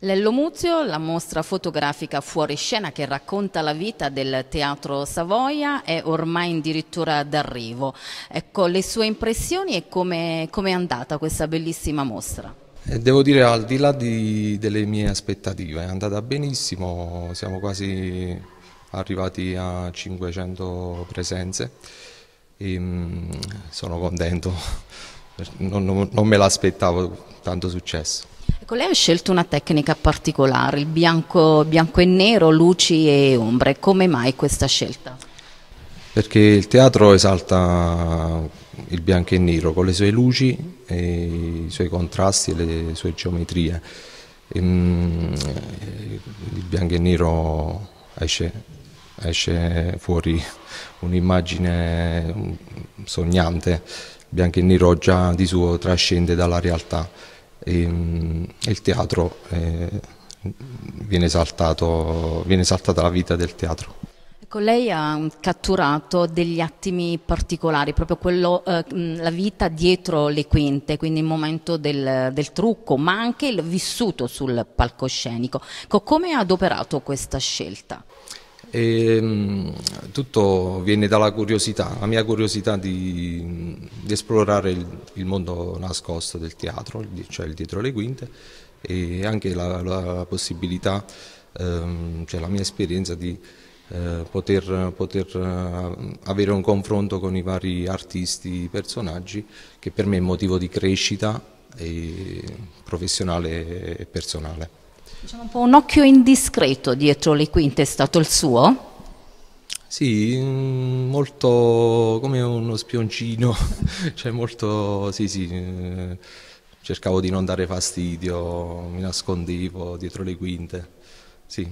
Lello Muzio, la mostra fotografica fuori scena che racconta la vita del Teatro Savoia è ormai addirittura d'arrivo. Ecco, le sue impressioni e come com è andata questa bellissima mostra? Devo dire al di là di, delle mie aspettative, è andata benissimo, siamo quasi arrivati a 500 presenze e ehm, sono contento, non, non, non me l'aspettavo tanto successo. Ecco, lei ha scelto una tecnica particolare, il bianco, bianco e nero, luci e ombre. Come mai questa scelta? Perché il teatro esalta il bianco e nero con le sue luci, i suoi contrasti e le sue geometrie. E, ehm, il bianco e nero esce, esce fuori un'immagine sognante, il bianco e nero già di suo trascende dalla realtà Ehm, il teatro eh, viene, esaltato, viene esaltata la vita del teatro. Ecco, lei ha catturato degli attimi particolari, proprio quello, eh, la vita dietro le quinte, quindi il momento del, del trucco, ma anche il vissuto sul palcoscenico. Ecco, come ha adoperato questa scelta? E, ehm, tutto viene dalla curiosità, la mia curiosità di, di esplorare il, il, mondo nascosto del teatro, cioè il dietro le quinte, e anche la, la possibilità, ehm, cioè la mia esperienza di eh, poter, poter, eh, avere un confronto con i vari artisti, personaggi, che per me è motivo di crescita e professionale e personale. Diciamo un po' un occhio indiscreto dietro le quinte è stato il suo? Sì, mm, molto come uno spioncino, cioè molto, sì sì, eh, cercavo di non dare fastidio, mi nascondevo dietro le quinte, sì.